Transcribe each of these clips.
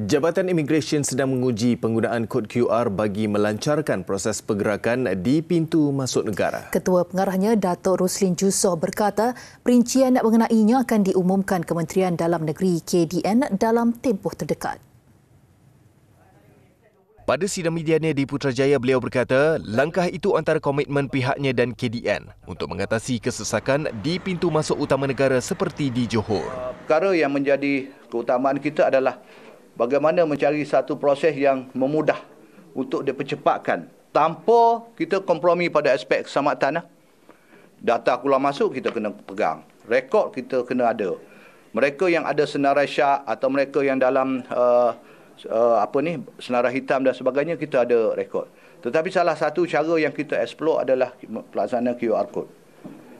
Jabatan Imigresen sedang menguji penggunaan kod QR bagi melancarkan proses pergerakan di pintu masuk negara. Ketua pengarahnya Datuk Roslin Jusoh berkata, perincian mengenainya akan diumumkan Kementerian Dalam Negeri KDN dalam tempoh terdekat. Pada sidang medianya di Putrajaya, beliau berkata, langkah itu antara komitmen pihaknya dan KDN untuk mengatasi kesesakan di pintu masuk utama negara seperti di Johor. Perkara yang menjadi keutamaan kita adalah bagaimana mencari satu proses yang memudah untuk dipercepatkan tanpa kita kompromi pada aspek keselamatan ah. lah. data kula masuk kita kena pegang rekod kita kena ada mereka yang ada senarai syak atau mereka yang dalam uh, uh, apa ni senarai hitam dan sebagainya kita ada rekod tetapi salah satu cara yang kita explore adalah pelaksanaan QR code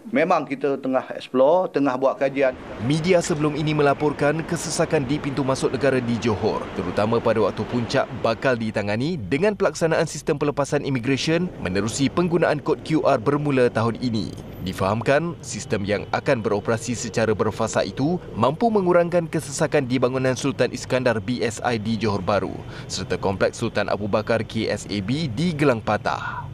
memang kita tengah eksplor, tengah buat kajian. Media sebelum ini melaporkan kesesakan di pintu masuk negara di Johor, terutama pada waktu puncak bakal ditangani dengan pelaksanaan sistem pelepasan immigration menerusi penggunaan kod QR bermula tahun ini. Difahamkan, sistem yang akan beroperasi secara berfasa itu mampu mengurangkan kesesakan di bangunan Sultan Iskandar BSI di Johor Baru serta Kompleks Sultan Abu Bakar KSAB di Gelang Patah.